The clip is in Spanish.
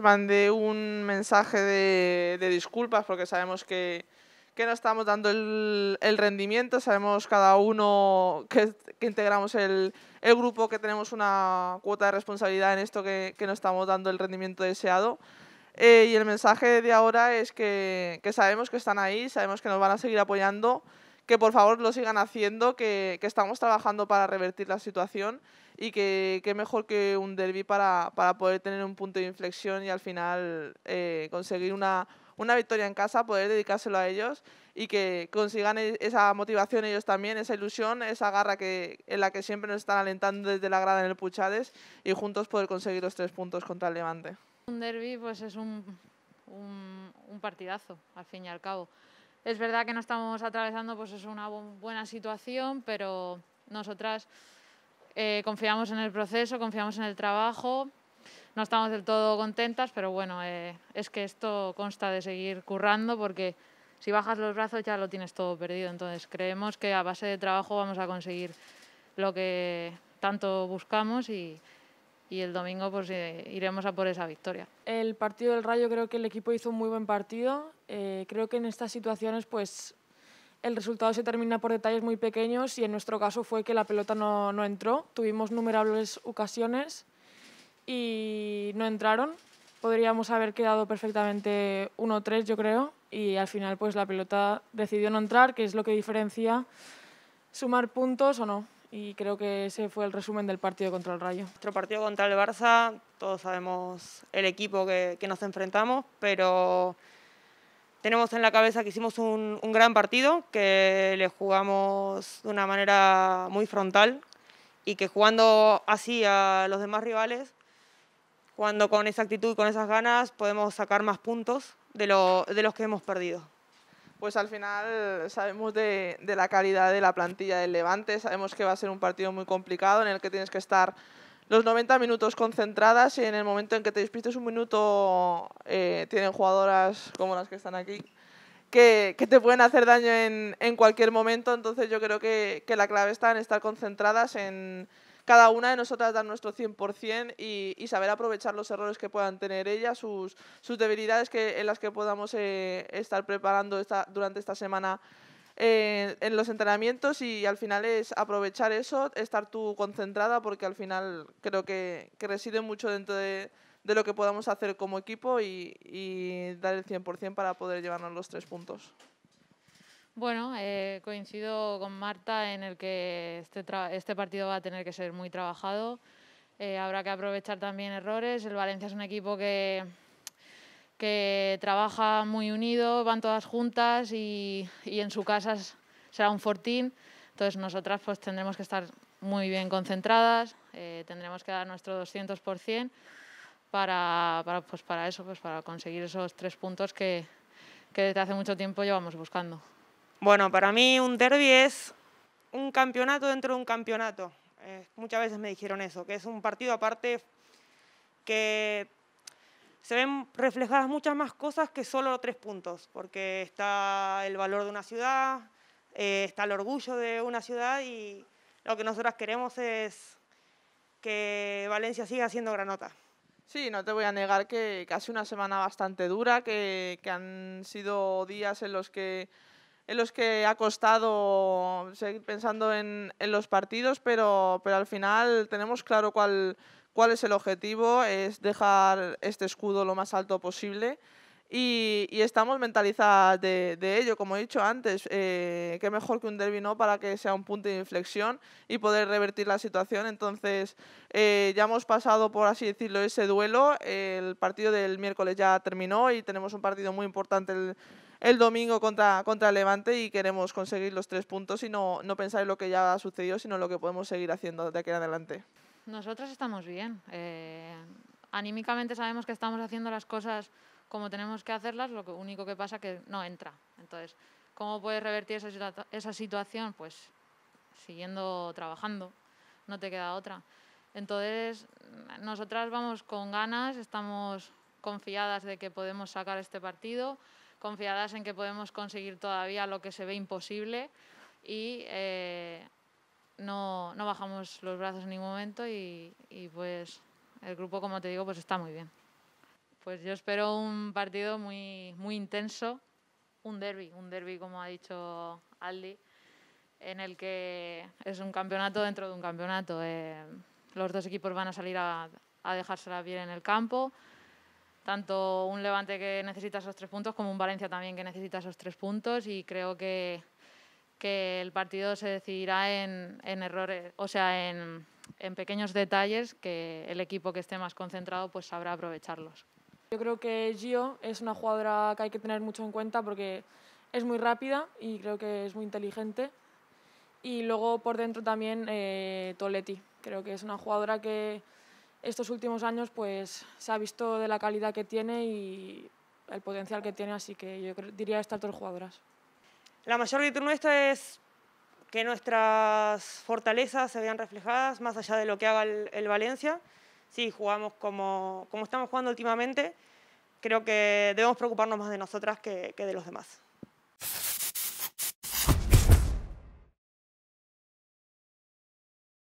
Mandé un mensaje de, disculpas porque sabemos que, no estamos dando el, rendimiento, sabemos cada uno que, integramos el, grupo que tenemos una cuota de responsabilidad en esto que, que no estamos dando el rendimiento deseado. Eh, y el mensaje de ahora es que, sabemos que están ahí, sabemos que nos van a seguir apoyando, que por favor lo sigan haciendo, que, estamos trabajando para revertir la situación y que, mejor que un derby para, poder tener un punto de inflexión y al final eh, conseguir una, una victoria en casa, poder dedicárselo a ellos y que consigan e, esa motivación ellos también, esa ilusión, esa garra que, en la que siempre nos están alentando desde la grada en el Puchades y juntos poder conseguir los tres puntos contra el Levante. Un derby pues es un, un, partidazo, al fin y al cabo. Es verdad que no estamos atravesando pues es una buena situación, pero nosotras eh, confiamos en el proceso, confiamos en el trabajo. No estamos del todo contentas, pero bueno, eh, es que esto consta de seguir currando porque si bajas los brazos ya lo tienes todo perdido. Entonces creemos que a base de trabajo vamos a conseguir lo que tanto buscamos y, y el domingo pues eh, iremos a por esa victoria. El partido del Rayo creo que el equipo hizo un muy buen partido. Eh, creo que en estas situaciones pues el resultado se termina por detalles muy pequeños y en nuestro caso fue que la pelota no, no entró. Tuvimos numerables ocasiones y no entraron. Podríamos haber quedado perfectamente 1-3 yo creo y al final pues la pelota decidió no entrar, que es lo que diferencia sumar puntos o no y creo que ese fue el resumen del partido contra el Rayo. Nuestro partido contra el Barça, todos sabemos el equipo que, que nos enfrentamos, pero tenemos en la cabeza que hicimos un, un, gran partido, que le jugamos de una manera muy frontal y que jugando así a los demás rivales, jugando con esa actitud y con esas ganas, podemos sacar más puntos de, de los que hemos perdido pues al final sabemos de, la calidad de la plantilla del Levante, sabemos que va a ser un partido muy complicado en el que tienes que estar los 90 minutos concentradas y en el momento en que te despistes un minuto eh, tienen jugadoras como las que están aquí que, te pueden hacer daño en, cualquier momento, entonces yo creo que, que la clave está en estar concentradas, en, cada una de nosotras dar nuestro 100% y, y saber aprovechar los errores que puedan tener ellas, sus, debilidades que, en las que podamos eh, estar preparando esta, durante esta semana. Eh, en los entrenamientos y al final es aprovechar eso, estar tú concentrada porque al final creo que, reside mucho dentro de, lo que podamos hacer como equipo y, y dar el 100% para poder llevarnos los tres puntos. Bueno, eh, coincido con Marta en el que este, este partido va a tener que ser muy trabajado. Eh, habrá que aprovechar también errores. El Valencia es un equipo que, que trabaja muy unido, van todas juntas y, en su casa será un fortín. Entonces nosotras pues tendremos que estar muy bien concentradas, eh, tendremos que dar nuestro 200% para, para, pues, para eso, pues, para conseguir esos tres puntos que desde hace mucho tiempo llevamos buscando. Bueno, para mí un derby es un campeonato dentro de un campeonato. Eh, muchas veces me dijeron eso, que es un partido aparte que se ven reflejadas muchas más cosas que solo tres puntos, porque está el valor de una ciudad, eh, está el orgullo de una ciudad y lo que nosotras queremos es que Valencia siga siendo granota. Sí, no te voy a negar que casi una semana bastante dura, que han sido días en los que en los que ha costado seguir pensando en, los partidos, pero, pero al final tenemos claro cuál, cuál es el objetivo, es dejar este escudo lo más alto posible. Y, estamos mentalizadas de, ello. Como he dicho antes, eh, qué mejor que un derby no para que sea un punto de inflexión y poder revertir la situación. Entonces, eh, ya hemos pasado, por así decirlo, ese duelo. El partido del miércoles ya terminó y tenemos un partido muy importante el el domingo contra, contra Levante y queremos conseguir los tres puntos y no, no pensar en lo que ya ha sucedido, sino en lo que podemos seguir haciendo de aquí en adelante. Nosotras estamos bien. Eh, anímicamente sabemos que estamos haciendo las cosas como tenemos que hacerlas, lo único que pasa es que no entra. Entonces, ¿cómo puedes revertir esa, esa situación? Pues siguiendo trabajando, no te queda otra. Entonces, nosotras vamos con ganas, estamos confiadas de que podemos sacar este partido, confiadas en que podemos conseguir todavía lo que se ve imposible y eh, no, bajamos los brazos en ningún momento y, pues el grupo, como te digo, pues está muy bien. Pues yo espero un partido muy, muy intenso, un derby, un derby como ha dicho Aldi, en el que es un campeonato dentro de un campeonato. Eh, los dos equipos van a salir a, a dejársela bien en el campo tanto un Levante que necesita esos tres puntos como un Valencia también que necesita esos tres puntos y creo que, que el partido se decidirá en, en errores, o sea, en, en, pequeños detalles que el equipo que esté más concentrado pues sabrá aprovecharlos. Yo creo que Gio es una jugadora que hay que tener mucho en cuenta porque es muy rápida y creo que es muy inteligente. Y luego por dentro también eh, Toletti, creo que es una jugadora que estos últimos años pues, se ha visto de la calidad que tiene y el potencial que tiene, así que yo diría estas dos jugadoras. La mayor virtud nuestra es que nuestras fortalezas se vean reflejadas más allá de lo que haga el, Valencia. Si jugamos como, como, estamos jugando últimamente. Creo que debemos preocuparnos más de nosotras que, que de los demás.